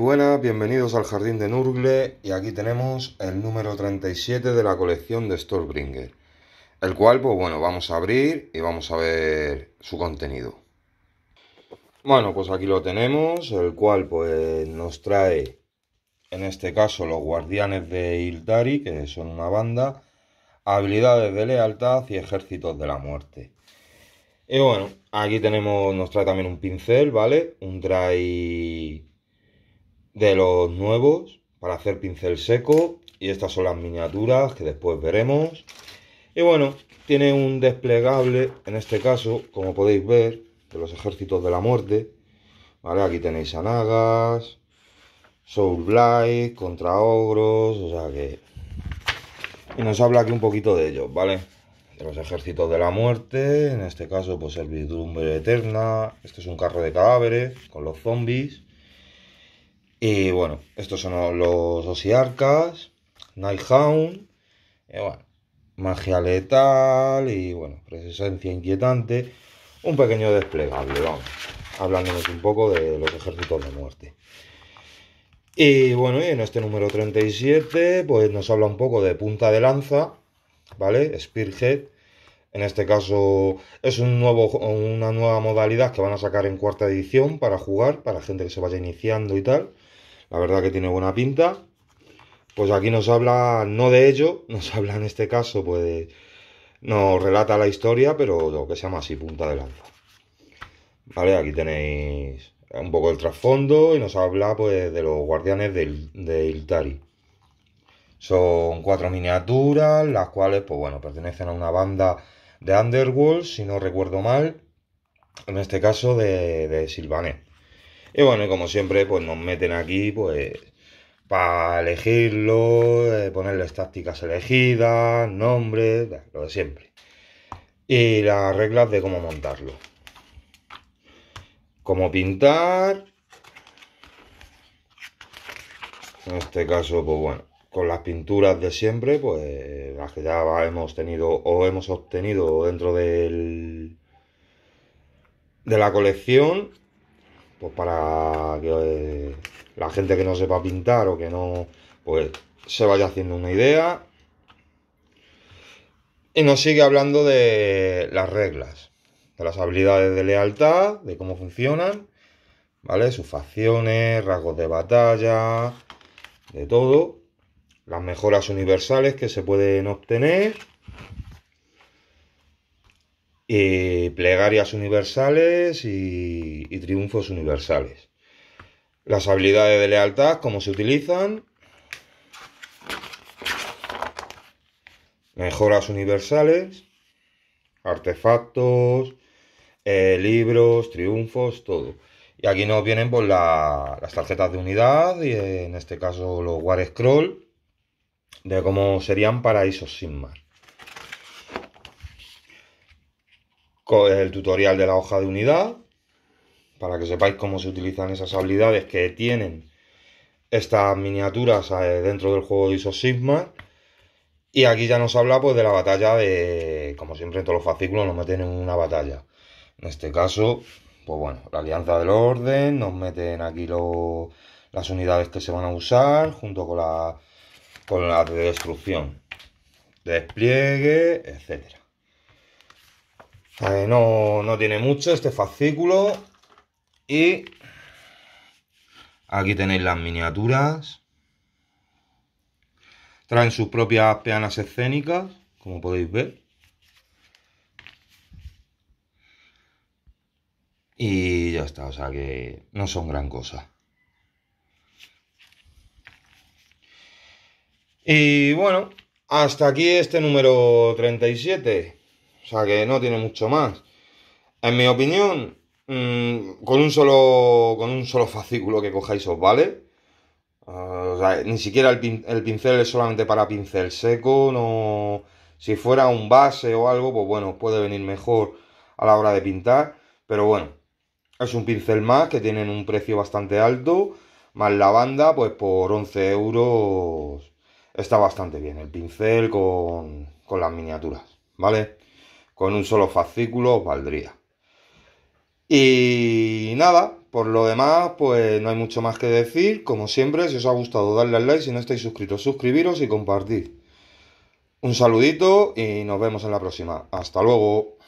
Buenas, bienvenidos al Jardín de Nurgle y aquí tenemos el número 37 de la colección de Stormbringer, el cual, pues bueno, vamos a abrir y vamos a ver su contenido. Bueno, pues aquí lo tenemos, el cual pues nos trae, en este caso, los Guardianes de Ildari, que son una banda, habilidades de lealtad y ejércitos de la muerte. Y bueno, aquí tenemos, nos trae también un pincel, ¿vale? Un dry de los nuevos para hacer pincel seco y estas son las miniaturas que después veremos y bueno tiene un desplegable en este caso como podéis ver de los ejércitos de la muerte vale aquí tenéis a Nagas Soul contra ogros o sea que y nos habla aquí un poquito de ellos vale de los ejércitos de la muerte en este caso pues el vidumbre eterna este es un carro de cadáveres con los zombies y bueno, estos son los Osiarcas, Nighthound, magia letal y bueno, presencia inquietante. Un pequeño desplegable, vamos, hablándonos un poco de los ejércitos de muerte. Y bueno, y en este número 37, pues nos habla un poco de punta de lanza, ¿vale? Spearhead. En este caso es un nuevo, una nueva modalidad que van a sacar en cuarta edición para jugar, para gente que se vaya iniciando y tal. La verdad que tiene buena pinta. Pues aquí nos habla no de ello, nos habla en este caso, pues nos relata la historia, pero lo que se llama así, punta de lanza. Vale, aquí tenéis un poco el trasfondo y nos habla pues de los guardianes del, de Iltari. Son cuatro miniaturas, las cuales, pues bueno, pertenecen a una banda de Underworld, si no recuerdo mal, en este caso de, de Silvanet. Y bueno, como siempre, pues nos meten aquí, pues, para elegirlo, eh, ponerles tácticas elegidas, nombres, lo de siempre. Y las reglas de cómo montarlo. Cómo pintar. En este caso, pues bueno, con las pinturas de siempre, pues las que ya hemos tenido o hemos obtenido dentro del de la colección pues para que eh, la gente que no sepa pintar o que no, pues se vaya haciendo una idea. Y nos sigue hablando de las reglas, de las habilidades de lealtad, de cómo funcionan, ¿vale? Sus facciones, rasgos de batalla, de todo. Las mejoras universales que se pueden obtener y eh, plegarias universales y, triunfos universales. Las habilidades de lealtad, cómo se utilizan. Mejoras universales, artefactos, eh, libros, triunfos, todo. Y aquí nos vienen pues, las tarjetas de unidad, y en este caso los War Scroll, de cómo serían paraísos sin mar. el tutorial de la hoja de unidad para que sepáis cómo se utilizan esas habilidades que tienen estas miniaturas eh, dentro del juego de iso Sigma. Y aquí ya nos habla pues de la batalla de, como siempre en todos los fascículos nos meten en una batalla. En este caso, pues bueno, la alianza del orden, nos meten aquí las unidades que se van a usar junto con la, con la de destrucción, despliegue, etcétera. Eh, no, no tiene mucho este fascículo. Y aquí tenéis las miniaturas. Traen sus propias peanas escénicas, como podéis ver. Y ya está, o sea que no son gran cosa. Y bueno, hasta aquí este número 37. O sea que no tiene mucho más. En mi opinión, mm, con un solo. con un solo fascículo que cojáis os vale. Ah, o sea, ni siquiera el, pincel es solamente para pincel seco. No. Si fuera un base o algo, pues bueno, puede venir mejor a la hora de pintar. Pero bueno, es un pincel más que tienen un precio bastante alto. Más la banda, pues por 11 euros está bastante bien el pincel con, con las miniaturas, ¿vale? con un solo fascículo valdría. Y nada, por lo demás, pues no hay mucho más que decir. Como siempre, si os ha gustado, darle al like. Si no estáis suscritos, suscribiros y compartid. Un saludito y nos vemos en la próxima. Hasta luego.